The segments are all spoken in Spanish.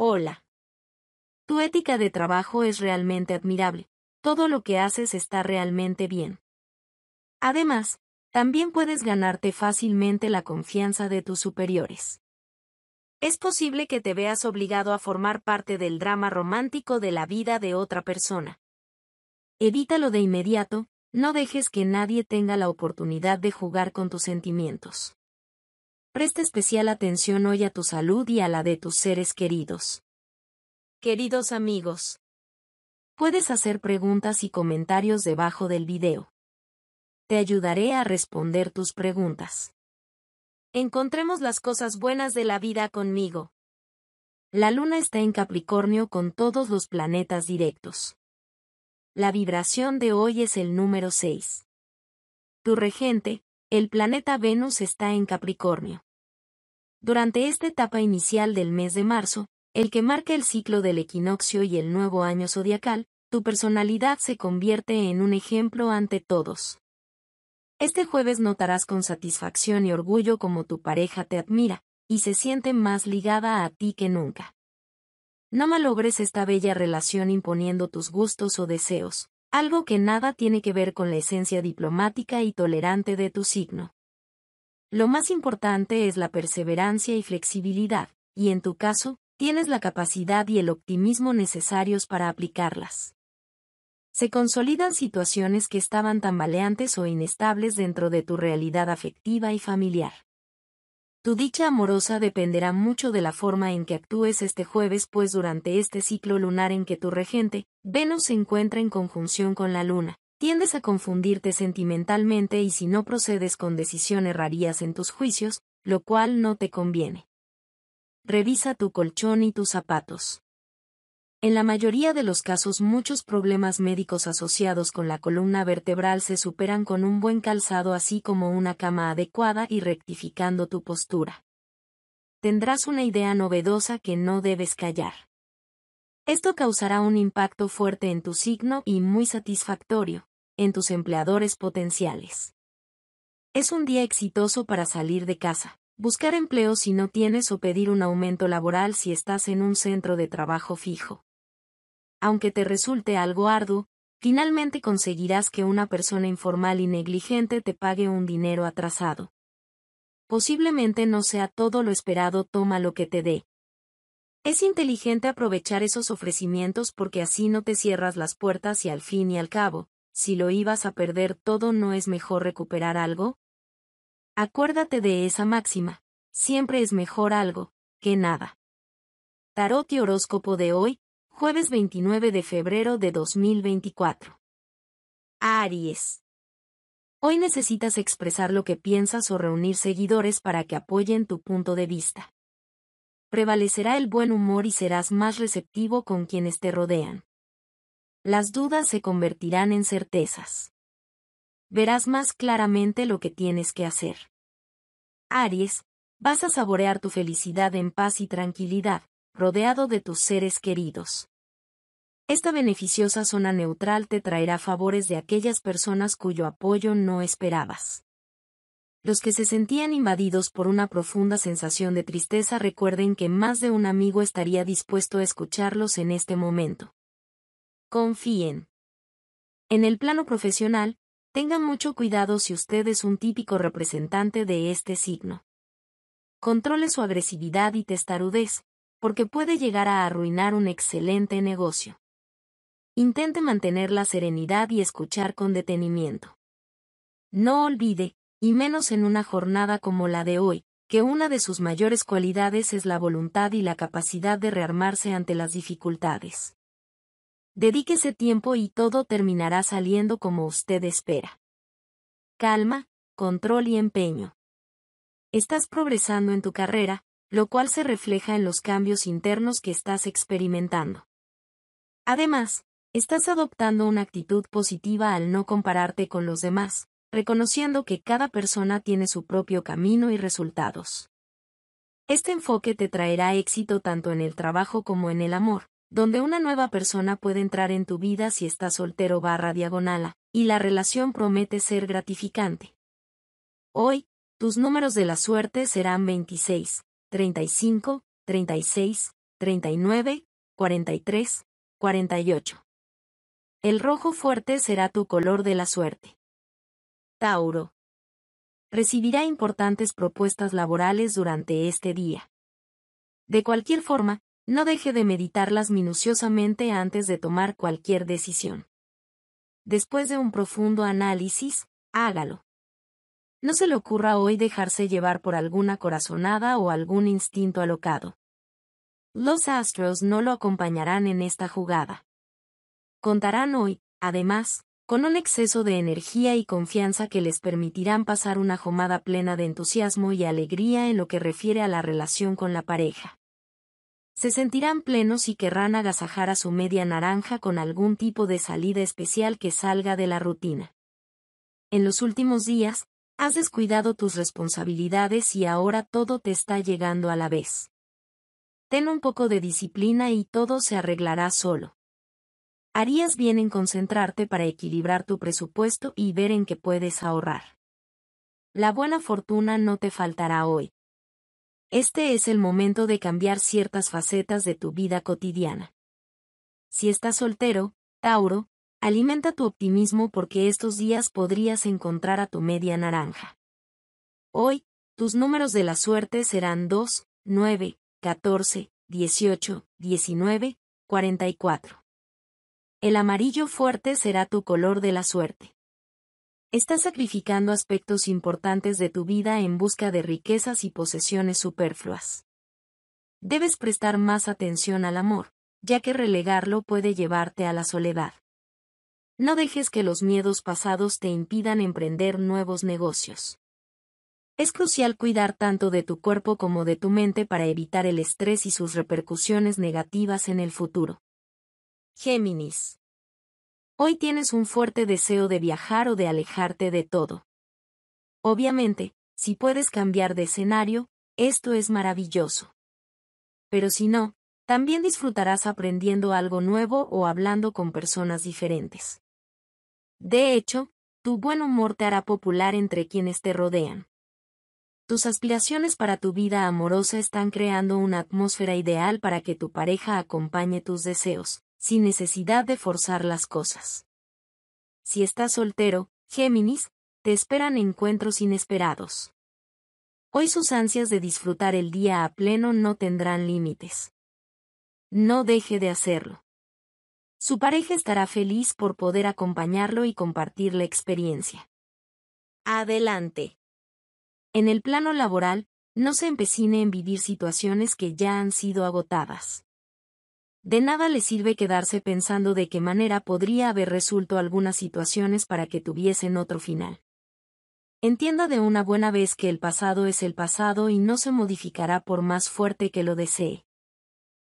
Hola. Tu ética de trabajo es realmente admirable. Todo lo que haces está realmente bien. Además, también puedes ganarte fácilmente la confianza de tus superiores. Es posible que te veas obligado a formar parte del drama romántico de la vida de otra persona. Evítalo de inmediato, no dejes que nadie tenga la oportunidad de jugar con tus sentimientos. Presta especial atención hoy a tu salud y a la de tus seres queridos. Queridos amigos, puedes hacer preguntas y comentarios debajo del video. Te ayudaré a responder tus preguntas. Encontremos las cosas buenas de la vida conmigo. La luna está en Capricornio con todos los planetas directos. La vibración de hoy es el número 6. Tu regente, el planeta Venus está en Capricornio. Durante esta etapa inicial del mes de marzo, el que marca el ciclo del equinoccio y el nuevo año zodiacal, tu personalidad se convierte en un ejemplo ante todos. Este jueves notarás con satisfacción y orgullo cómo tu pareja te admira, y se siente más ligada a ti que nunca. No malogres esta bella relación imponiendo tus gustos o deseos, algo que nada tiene que ver con la esencia diplomática y tolerante de tu signo. Lo más importante es la perseverancia y flexibilidad, y en tu caso, tienes la capacidad y el optimismo necesarios para aplicarlas. Se consolidan situaciones que estaban tambaleantes o inestables dentro de tu realidad afectiva y familiar. Tu dicha amorosa dependerá mucho de la forma en que actúes este jueves, pues durante este ciclo lunar en que tu regente, Venus se encuentra en conjunción con la Luna, tiendes a confundirte sentimentalmente y si no procedes con decisión errarías en tus juicios, lo cual no te conviene. Revisa tu colchón y tus zapatos. En la mayoría de los casos muchos problemas médicos asociados con la columna vertebral se superan con un buen calzado así como una cama adecuada y rectificando tu postura. Tendrás una idea novedosa que no debes callar. Esto causará un impacto fuerte en tu signo y muy satisfactorio, en tus empleadores potenciales. Es un día exitoso para salir de casa, buscar empleo si no tienes o pedir un aumento laboral si estás en un centro de trabajo fijo. Aunque te resulte algo arduo, finalmente conseguirás que una persona informal y negligente te pague un dinero atrasado. Posiblemente no sea todo lo esperado, toma lo que te dé. Es inteligente aprovechar esos ofrecimientos porque así no te cierras las puertas y al fin y al cabo, si lo ibas a perder todo no es mejor recuperar algo? Acuérdate de esa máxima, siempre es mejor algo, que nada. Tarot y horóscopo de hoy, jueves 29 de febrero de 2024. Aries. Hoy necesitas expresar lo que piensas o reunir seguidores para que apoyen tu punto de vista. Prevalecerá el buen humor y serás más receptivo con quienes te rodean las dudas se convertirán en certezas. Verás más claramente lo que tienes que hacer. Aries, vas a saborear tu felicidad en paz y tranquilidad, rodeado de tus seres queridos. Esta beneficiosa zona neutral te traerá favores de aquellas personas cuyo apoyo no esperabas. Los que se sentían invadidos por una profunda sensación de tristeza recuerden que más de un amigo estaría dispuesto a escucharlos en este momento. Confíen. En el plano profesional, tengan mucho cuidado si usted es un típico representante de este signo. Controle su agresividad y testarudez, porque puede llegar a arruinar un excelente negocio. Intente mantener la serenidad y escuchar con detenimiento. No olvide, y menos en una jornada como la de hoy, que una de sus mayores cualidades es la voluntad y la capacidad de rearmarse ante las dificultades. Dedíquese tiempo y todo terminará saliendo como usted espera. Calma, control y empeño. Estás progresando en tu carrera, lo cual se refleja en los cambios internos que estás experimentando. Además, estás adoptando una actitud positiva al no compararte con los demás, reconociendo que cada persona tiene su propio camino y resultados. Este enfoque te traerá éxito tanto en el trabajo como en el amor, donde una nueva persona puede entrar en tu vida si estás soltero barra diagonala, y la relación promete ser gratificante. Hoy, tus números de la suerte serán 26, 35, 36, 39, 43, 48. El rojo fuerte será tu color de la suerte. Tauro. Recibirá importantes propuestas laborales durante este día. De cualquier forma, no deje de meditarlas minuciosamente antes de tomar cualquier decisión. Después de un profundo análisis, hágalo. No se le ocurra hoy dejarse llevar por alguna corazonada o algún instinto alocado. Los Astros no lo acompañarán en esta jugada. Contarán hoy, además, con un exceso de energía y confianza que les permitirán pasar una jomada plena de entusiasmo y alegría en lo que refiere a la relación con la pareja se sentirán plenos y querrán agasajar a su media naranja con algún tipo de salida especial que salga de la rutina. En los últimos días, has descuidado tus responsabilidades y ahora todo te está llegando a la vez. Ten un poco de disciplina y todo se arreglará solo. Harías bien en concentrarte para equilibrar tu presupuesto y ver en qué puedes ahorrar. La buena fortuna no te faltará hoy. Este es el momento de cambiar ciertas facetas de tu vida cotidiana. Si estás soltero, Tauro, alimenta tu optimismo porque estos días podrías encontrar a tu media naranja. Hoy, tus números de la suerte serán 2, 9, 14, 18, 19, 44. El amarillo fuerte será tu color de la suerte. Estás sacrificando aspectos importantes de tu vida en busca de riquezas y posesiones superfluas. Debes prestar más atención al amor, ya que relegarlo puede llevarte a la soledad. No dejes que los miedos pasados te impidan emprender nuevos negocios. Es crucial cuidar tanto de tu cuerpo como de tu mente para evitar el estrés y sus repercusiones negativas en el futuro. Géminis Hoy tienes un fuerte deseo de viajar o de alejarte de todo. Obviamente, si puedes cambiar de escenario, esto es maravilloso. Pero si no, también disfrutarás aprendiendo algo nuevo o hablando con personas diferentes. De hecho, tu buen humor te hará popular entre quienes te rodean. Tus aspiraciones para tu vida amorosa están creando una atmósfera ideal para que tu pareja acompañe tus deseos, sin necesidad de forzar las cosas. Si estás soltero, Géminis, te esperan encuentros inesperados. Hoy sus ansias de disfrutar el día a pleno no tendrán límites. No deje de hacerlo. Su pareja estará feliz por poder acompañarlo y compartir la experiencia. Adelante. En el plano laboral, no se empecine en vivir situaciones que ya han sido agotadas. De nada le sirve quedarse pensando de qué manera podría haber resuelto algunas situaciones para que tuviesen otro final. Entienda de una buena vez que el pasado es el pasado y no se modificará por más fuerte que lo desee.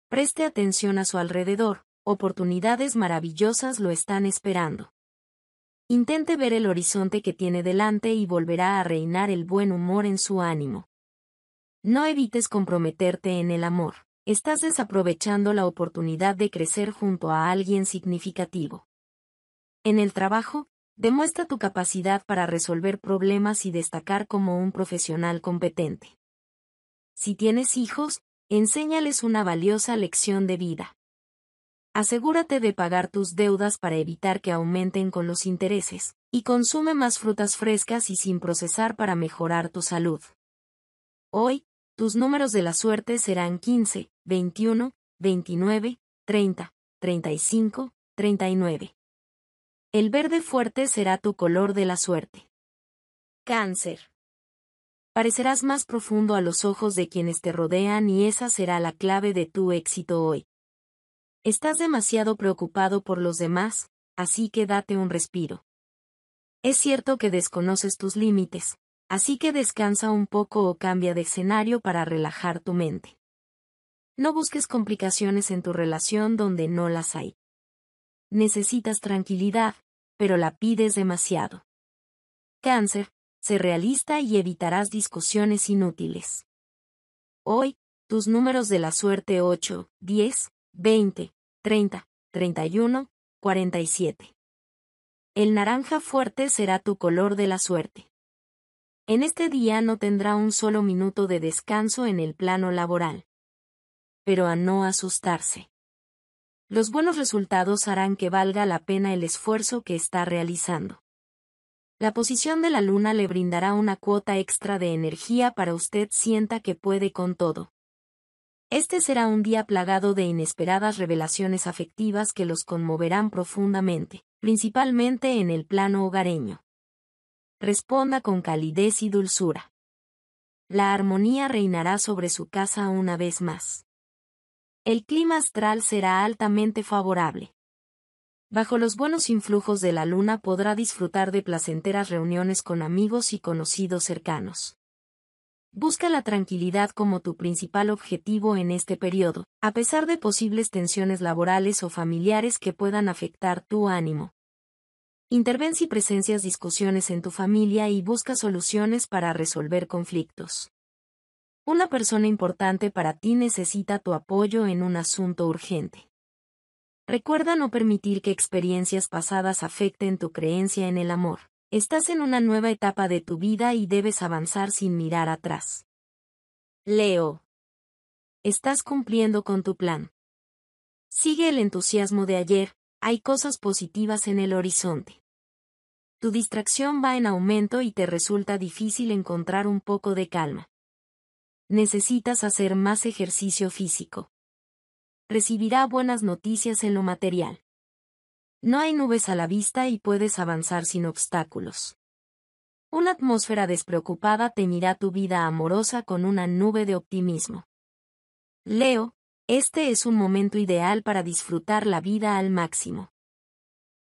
Preste atención a su alrededor, oportunidades maravillosas lo están esperando. Intente ver el horizonte que tiene delante y volverá a reinar el buen humor en su ánimo. No evites comprometerte en el amor estás desaprovechando la oportunidad de crecer junto a alguien significativo. En el trabajo, demuestra tu capacidad para resolver problemas y destacar como un profesional competente. Si tienes hijos, enséñales una valiosa lección de vida. Asegúrate de pagar tus deudas para evitar que aumenten con los intereses, y consume más frutas frescas y sin procesar para mejorar tu salud. Hoy, tus números de la suerte serán 15, 21, 29, 30, 35, 39. El verde fuerte será tu color de la suerte. Cáncer. Parecerás más profundo a los ojos de quienes te rodean y esa será la clave de tu éxito hoy. Estás demasiado preocupado por los demás, así que date un respiro. Es cierto que desconoces tus límites, así que descansa un poco o cambia de escenario para relajar tu mente. No busques complicaciones en tu relación donde no las hay. Necesitas tranquilidad, pero la pides demasiado. Cáncer, sé realista y evitarás discusiones inútiles. Hoy, tus números de la suerte 8, 10, 20, 30, 31, 47. El naranja fuerte será tu color de la suerte. En este día no tendrá un solo minuto de descanso en el plano laboral pero a no asustarse. Los buenos resultados harán que valga la pena el esfuerzo que está realizando. La posición de la luna le brindará una cuota extra de energía para usted sienta que puede con todo. Este será un día plagado de inesperadas revelaciones afectivas que los conmoverán profundamente, principalmente en el plano hogareño. Responda con calidez y dulzura. La armonía reinará sobre su casa una vez más el clima astral será altamente favorable. Bajo los buenos influjos de la luna podrá disfrutar de placenteras reuniones con amigos y conocidos cercanos. Busca la tranquilidad como tu principal objetivo en este periodo, a pesar de posibles tensiones laborales o familiares que puedan afectar tu ánimo. Interven si presencias discusiones en tu familia y busca soluciones para resolver conflictos. Una persona importante para ti necesita tu apoyo en un asunto urgente. Recuerda no permitir que experiencias pasadas afecten tu creencia en el amor. Estás en una nueva etapa de tu vida y debes avanzar sin mirar atrás. Leo. Estás cumpliendo con tu plan. Sigue el entusiasmo de ayer, hay cosas positivas en el horizonte. Tu distracción va en aumento y te resulta difícil encontrar un poco de calma necesitas hacer más ejercicio físico. Recibirá buenas noticias en lo material. No hay nubes a la vista y puedes avanzar sin obstáculos. Una atmósfera despreocupada teñirá tu vida amorosa con una nube de optimismo. Leo, este es un momento ideal para disfrutar la vida al máximo.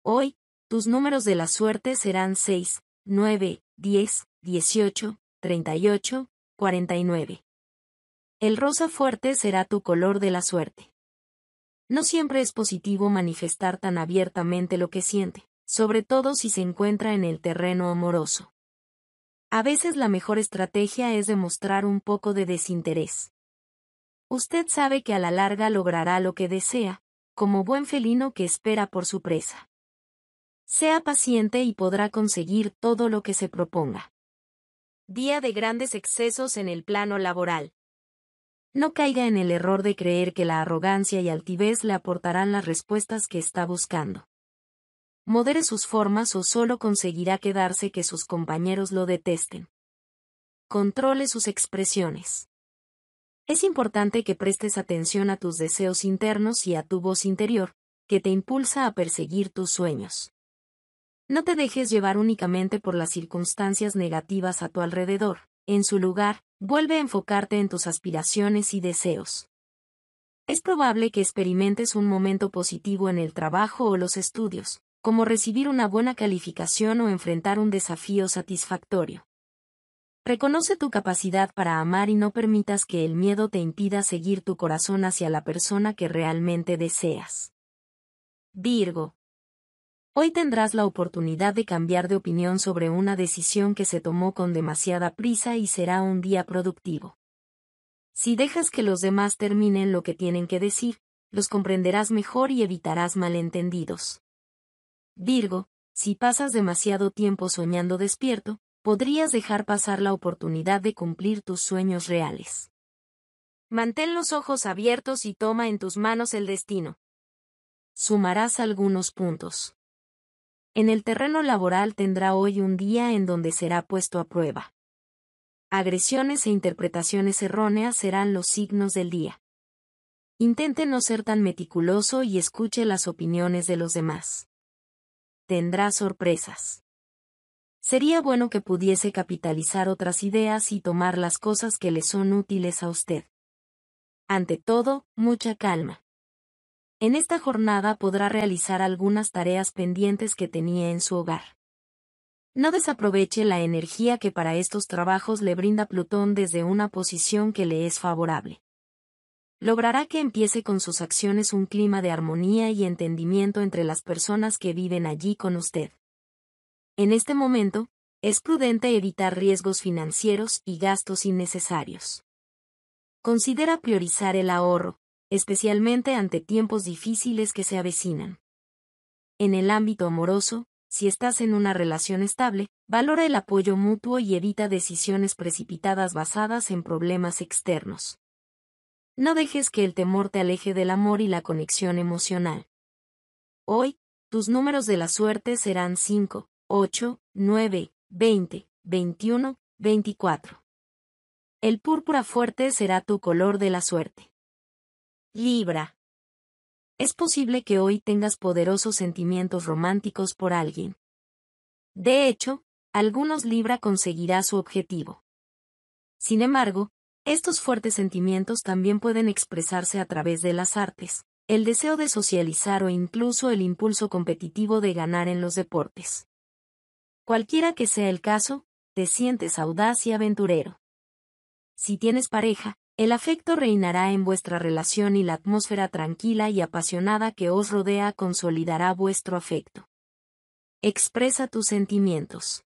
Hoy, tus números de la suerte serán 6, 9, 10, 18, 38, 49. El rosa fuerte será tu color de la suerte. No siempre es positivo manifestar tan abiertamente lo que siente, sobre todo si se encuentra en el terreno amoroso. A veces la mejor estrategia es demostrar un poco de desinterés. Usted sabe que a la larga logrará lo que desea, como buen felino que espera por su presa. Sea paciente y podrá conseguir todo lo que se proponga. Día de grandes excesos en el plano laboral. No caiga en el error de creer que la arrogancia y altivez le aportarán las respuestas que está buscando. Modere sus formas o solo conseguirá quedarse que sus compañeros lo detesten. Controle sus expresiones. Es importante que prestes atención a tus deseos internos y a tu voz interior, que te impulsa a perseguir tus sueños. No te dejes llevar únicamente por las circunstancias negativas a tu alrededor, en su lugar, Vuelve a enfocarte en tus aspiraciones y deseos. Es probable que experimentes un momento positivo en el trabajo o los estudios, como recibir una buena calificación o enfrentar un desafío satisfactorio. Reconoce tu capacidad para amar y no permitas que el miedo te impida seguir tu corazón hacia la persona que realmente deseas. Virgo, Hoy tendrás la oportunidad de cambiar de opinión sobre una decisión que se tomó con demasiada prisa y será un día productivo. Si dejas que los demás terminen lo que tienen que decir, los comprenderás mejor y evitarás malentendidos. Virgo, si pasas demasiado tiempo soñando despierto, podrías dejar pasar la oportunidad de cumplir tus sueños reales. Mantén los ojos abiertos y toma en tus manos el destino. Sumarás algunos puntos. En el terreno laboral tendrá hoy un día en donde será puesto a prueba. Agresiones e interpretaciones erróneas serán los signos del día. Intente no ser tan meticuloso y escuche las opiniones de los demás. Tendrá sorpresas. Sería bueno que pudiese capitalizar otras ideas y tomar las cosas que le son útiles a usted. Ante todo, mucha calma. En esta jornada podrá realizar algunas tareas pendientes que tenía en su hogar. No desaproveche la energía que para estos trabajos le brinda Plutón desde una posición que le es favorable. Logrará que empiece con sus acciones un clima de armonía y entendimiento entre las personas que viven allí con usted. En este momento, es prudente evitar riesgos financieros y gastos innecesarios. Considera priorizar el ahorro, especialmente ante tiempos difíciles que se avecinan. En el ámbito amoroso, si estás en una relación estable, valora el apoyo mutuo y evita decisiones precipitadas basadas en problemas externos. No dejes que el temor te aleje del amor y la conexión emocional. Hoy, tus números de la suerte serán 5, 8, 9, 20, 21, 24. El púrpura fuerte será tu color de la suerte. Libra. Es posible que hoy tengas poderosos sentimientos románticos por alguien. De hecho, algunos Libra conseguirá su objetivo. Sin embargo, estos fuertes sentimientos también pueden expresarse a través de las artes, el deseo de socializar o incluso el impulso competitivo de ganar en los deportes. Cualquiera que sea el caso, te sientes audaz y aventurero. Si tienes pareja, el afecto reinará en vuestra relación y la atmósfera tranquila y apasionada que os rodea consolidará vuestro afecto. Expresa tus sentimientos.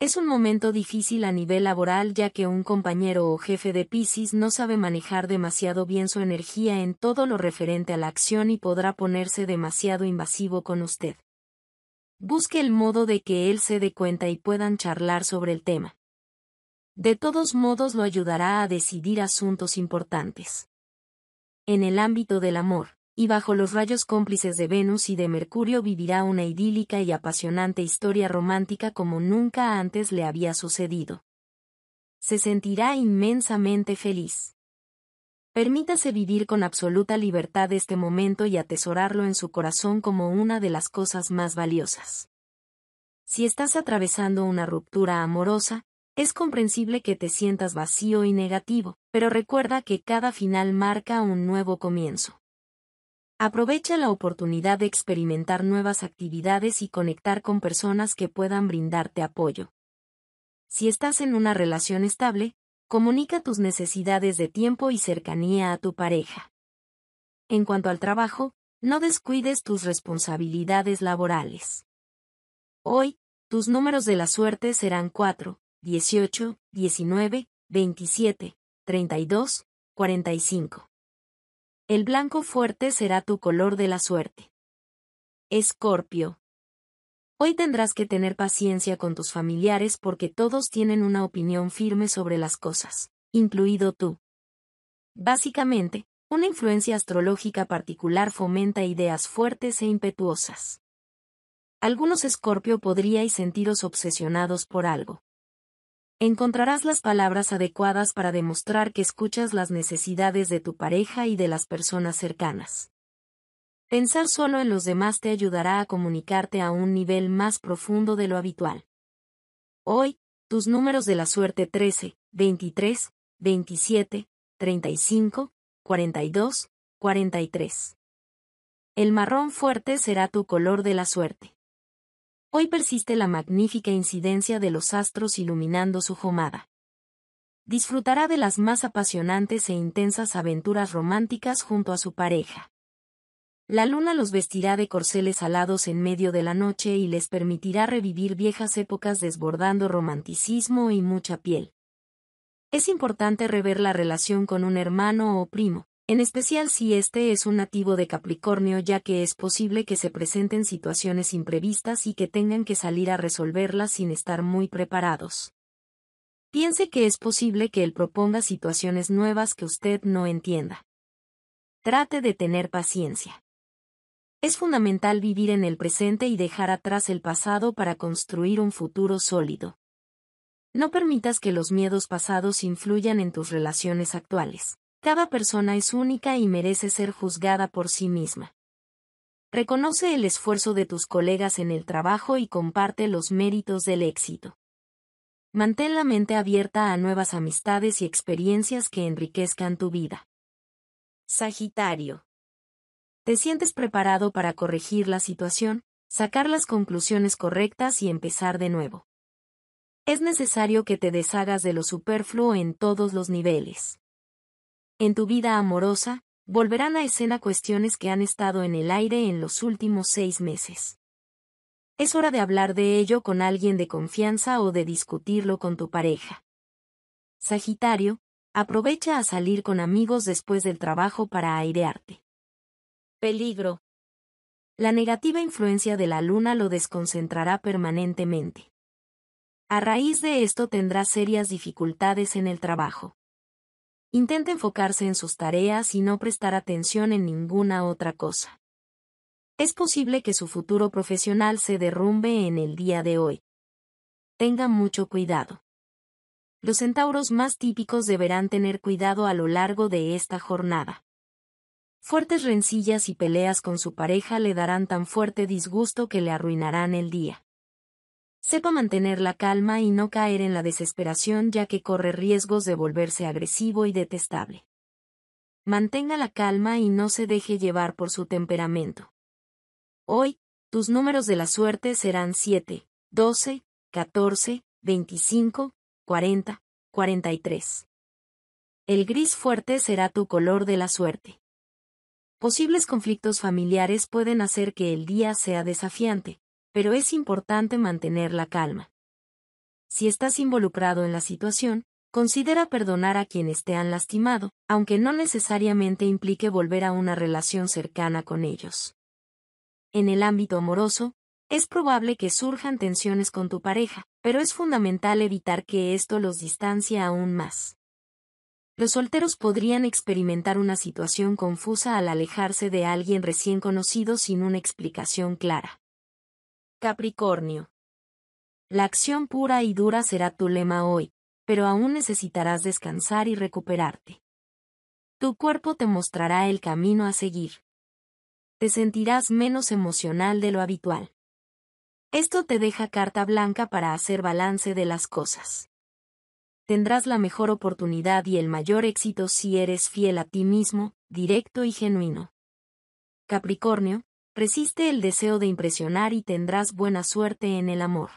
Es un momento difícil a nivel laboral ya que un compañero o jefe de Pisces no sabe manejar demasiado bien su energía en todo lo referente a la acción y podrá ponerse demasiado invasivo con usted. Busque el modo de que él se dé cuenta y puedan charlar sobre el tema. De todos modos lo ayudará a decidir asuntos importantes. En el ámbito del amor, y bajo los rayos cómplices de Venus y de Mercurio vivirá una idílica y apasionante historia romántica como nunca antes le había sucedido. Se sentirá inmensamente feliz. Permítase vivir con absoluta libertad este momento y atesorarlo en su corazón como una de las cosas más valiosas. Si estás atravesando una ruptura amorosa, es comprensible que te sientas vacío y negativo, pero recuerda que cada final marca un nuevo comienzo. Aprovecha la oportunidad de experimentar nuevas actividades y conectar con personas que puedan brindarte apoyo. Si estás en una relación estable, comunica tus necesidades de tiempo y cercanía a tu pareja. En cuanto al trabajo, no descuides tus responsabilidades laborales. Hoy, tus números de la suerte serán 4, 18, 19, 27, 32, 45. El blanco fuerte será tu color de la suerte. Escorpio. Hoy tendrás que tener paciencia con tus familiares porque todos tienen una opinión firme sobre las cosas, incluido tú. Básicamente, una influencia astrológica particular fomenta ideas fuertes e impetuosas. Algunos escorpio podríais sentiros obsesionados por algo. Encontrarás las palabras adecuadas para demostrar que escuchas las necesidades de tu pareja y de las personas cercanas. Pensar solo en los demás te ayudará a comunicarte a un nivel más profundo de lo habitual. Hoy, tus números de la suerte 13, 23, 27, 35, 42, 43. El marrón fuerte será tu color de la suerte. Hoy persiste la magnífica incidencia de los astros iluminando su jomada. Disfrutará de las más apasionantes e intensas aventuras románticas junto a su pareja. La luna los vestirá de corceles alados en medio de la noche y les permitirá revivir viejas épocas desbordando romanticismo y mucha piel. Es importante rever la relación con un hermano o primo, en especial si este es un nativo de Capricornio ya que es posible que se presenten situaciones imprevistas y que tengan que salir a resolverlas sin estar muy preparados. Piense que es posible que él proponga situaciones nuevas que usted no entienda. Trate de tener paciencia. Es fundamental vivir en el presente y dejar atrás el pasado para construir un futuro sólido. No permitas que los miedos pasados influyan en tus relaciones actuales. Cada persona es única y merece ser juzgada por sí misma. Reconoce el esfuerzo de tus colegas en el trabajo y comparte los méritos del éxito. Mantén la mente abierta a nuevas amistades y experiencias que enriquezcan tu vida. Sagitario. ¿Te sientes preparado para corregir la situación, sacar las conclusiones correctas y empezar de nuevo? Es necesario que te deshagas de lo superfluo en todos los niveles. En tu vida amorosa, volverán a escena cuestiones que han estado en el aire en los últimos seis meses. Es hora de hablar de ello con alguien de confianza o de discutirlo con tu pareja. Sagitario, aprovecha a salir con amigos después del trabajo para airearte. Peligro. La negativa influencia de la luna lo desconcentrará permanentemente. A raíz de esto tendrá serias dificultades en el trabajo. Intente enfocarse en sus tareas y no prestar atención en ninguna otra cosa. Es posible que su futuro profesional se derrumbe en el día de hoy. Tenga mucho cuidado. Los centauros más típicos deberán tener cuidado a lo largo de esta jornada. Fuertes rencillas y peleas con su pareja le darán tan fuerte disgusto que le arruinarán el día. Sepa mantener la calma y no caer en la desesperación ya que corre riesgos de volverse agresivo y detestable. Mantenga la calma y no se deje llevar por su temperamento. Hoy, tus números de la suerte serán 7, 12, 14, 25, 40, 43. El gris fuerte será tu color de la suerte. Posibles conflictos familiares pueden hacer que el día sea desafiante, pero es importante mantener la calma. Si estás involucrado en la situación, considera perdonar a quienes te han lastimado, aunque no necesariamente implique volver a una relación cercana con ellos. En el ámbito amoroso, es probable que surjan tensiones con tu pareja, pero es fundamental evitar que esto los distancie aún más. Los solteros podrían experimentar una situación confusa al alejarse de alguien recién conocido sin una explicación clara. Capricornio. La acción pura y dura será tu lema hoy, pero aún necesitarás descansar y recuperarte. Tu cuerpo te mostrará el camino a seguir. Te sentirás menos emocional de lo habitual. Esto te deja carta blanca para hacer balance de las cosas. Tendrás la mejor oportunidad y el mayor éxito si eres fiel a ti mismo, directo y genuino. Capricornio, resiste el deseo de impresionar y tendrás buena suerte en el amor.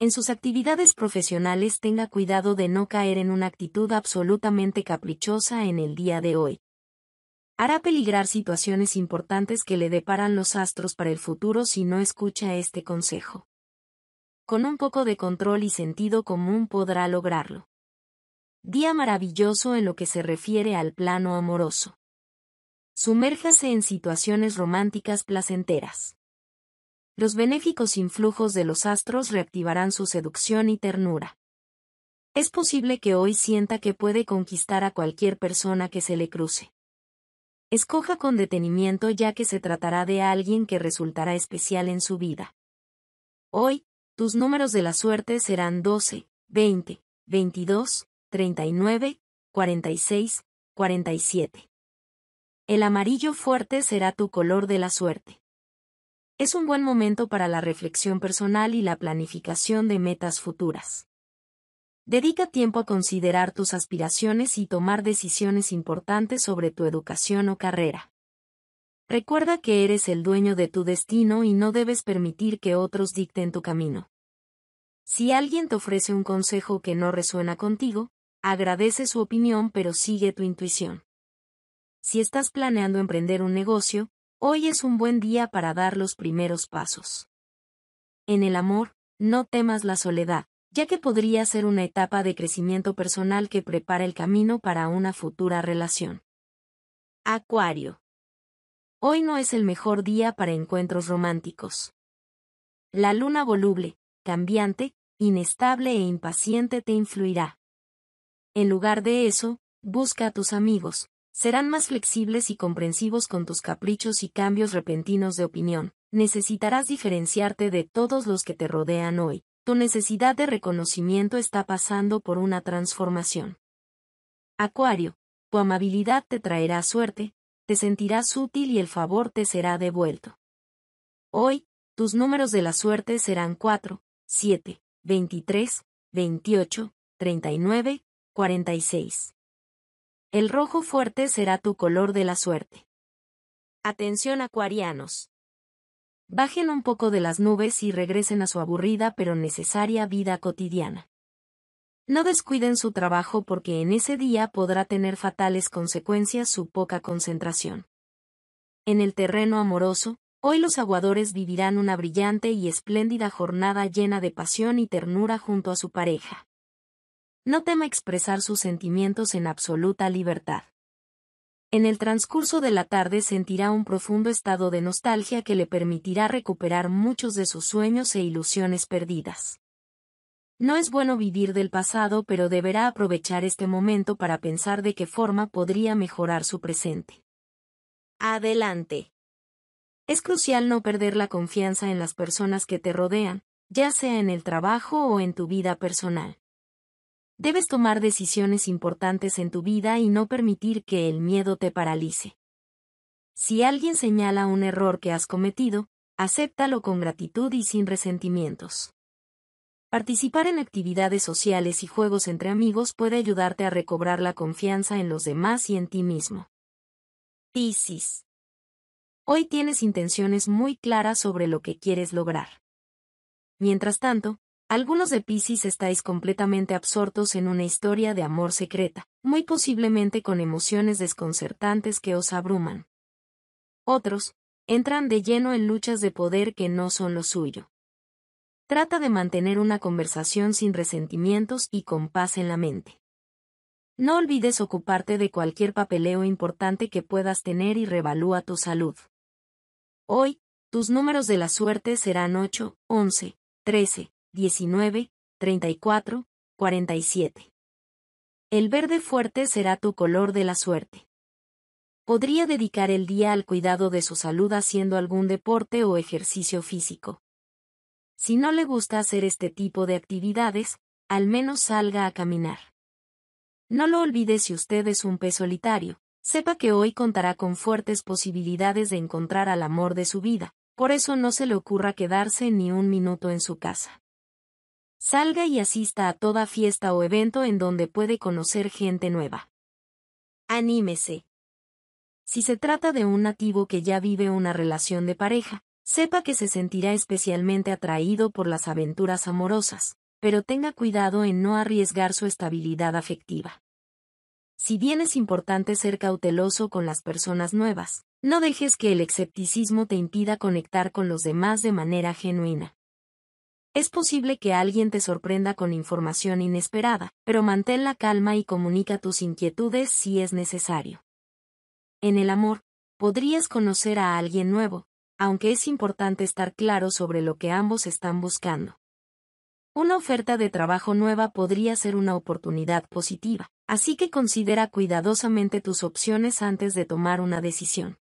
En sus actividades profesionales tenga cuidado de no caer en una actitud absolutamente caprichosa en el día de hoy. Hará peligrar situaciones importantes que le deparan los astros para el futuro si no escucha este consejo. Con un poco de control y sentido común podrá lograrlo. Día maravilloso en lo que se refiere al plano amoroso. Sumérjase en situaciones románticas placenteras. Los benéficos influjos de los astros reactivarán su seducción y ternura. Es posible que hoy sienta que puede conquistar a cualquier persona que se le cruce. Escoja con detenimiento ya que se tratará de alguien que resultará especial en su vida. Hoy, tus números de la suerte serán 12, 20, 22, 39, 46, 47. El amarillo fuerte será tu color de la suerte. Es un buen momento para la reflexión personal y la planificación de metas futuras. Dedica tiempo a considerar tus aspiraciones y tomar decisiones importantes sobre tu educación o carrera. Recuerda que eres el dueño de tu destino y no debes permitir que otros dicten tu camino. Si alguien te ofrece un consejo que no resuena contigo, agradece su opinión pero sigue tu intuición. Si estás planeando emprender un negocio, hoy es un buen día para dar los primeros pasos. En el amor, no temas la soledad, ya que podría ser una etapa de crecimiento personal que prepara el camino para una futura relación. Acuario. Hoy no es el mejor día para encuentros románticos. La luna voluble, cambiante, inestable e impaciente te influirá. En lugar de eso, busca a tus amigos, Serán más flexibles y comprensivos con tus caprichos y cambios repentinos de opinión. Necesitarás diferenciarte de todos los que te rodean hoy. Tu necesidad de reconocimiento está pasando por una transformación. Acuario, tu amabilidad te traerá suerte, te sentirás útil y el favor te será devuelto. Hoy, tus números de la suerte serán 4, 7, 23, 28, 39, 46. El rojo fuerte será tu color de la suerte. Atención acuarianos. Bajen un poco de las nubes y regresen a su aburrida pero necesaria vida cotidiana. No descuiden su trabajo porque en ese día podrá tener fatales consecuencias su poca concentración. En el terreno amoroso, hoy los aguadores vivirán una brillante y espléndida jornada llena de pasión y ternura junto a su pareja no tema expresar sus sentimientos en absoluta libertad. En el transcurso de la tarde sentirá un profundo estado de nostalgia que le permitirá recuperar muchos de sus sueños e ilusiones perdidas. No es bueno vivir del pasado, pero deberá aprovechar este momento para pensar de qué forma podría mejorar su presente. Adelante. Es crucial no perder la confianza en las personas que te rodean, ya sea en el trabajo o en tu vida personal. Debes tomar decisiones importantes en tu vida y no permitir que el miedo te paralice. Si alguien señala un error que has cometido, acéptalo con gratitud y sin resentimientos. Participar en actividades sociales y juegos entre amigos puede ayudarte a recobrar la confianza en los demás y en ti mismo. Tisis. Hoy tienes intenciones muy claras sobre lo que quieres lograr. Mientras tanto, algunos de Pisces estáis completamente absortos en una historia de amor secreta, muy posiblemente con emociones desconcertantes que os abruman. Otros, entran de lleno en luchas de poder que no son lo suyo. Trata de mantener una conversación sin resentimientos y con paz en la mente. No olvides ocuparte de cualquier papeleo importante que puedas tener y revalúa tu salud. Hoy, tus números de la suerte serán 8, 11, 13, 19, 34, 47. El verde fuerte será tu color de la suerte. Podría dedicar el día al cuidado de su salud haciendo algún deporte o ejercicio físico. Si no le gusta hacer este tipo de actividades, al menos salga a caminar. No lo olvide si usted es un pez solitario, sepa que hoy contará con fuertes posibilidades de encontrar al amor de su vida, por eso no se le ocurra quedarse ni un minuto en su casa. Salga y asista a toda fiesta o evento en donde puede conocer gente nueva. Anímese. Si se trata de un nativo que ya vive una relación de pareja, sepa que se sentirá especialmente atraído por las aventuras amorosas, pero tenga cuidado en no arriesgar su estabilidad afectiva. Si bien es importante ser cauteloso con las personas nuevas, no dejes que el escepticismo te impida conectar con los demás de manera genuina. Es posible que alguien te sorprenda con información inesperada, pero mantén la calma y comunica tus inquietudes si es necesario. En el amor, podrías conocer a alguien nuevo, aunque es importante estar claro sobre lo que ambos están buscando. Una oferta de trabajo nueva podría ser una oportunidad positiva, así que considera cuidadosamente tus opciones antes de tomar una decisión.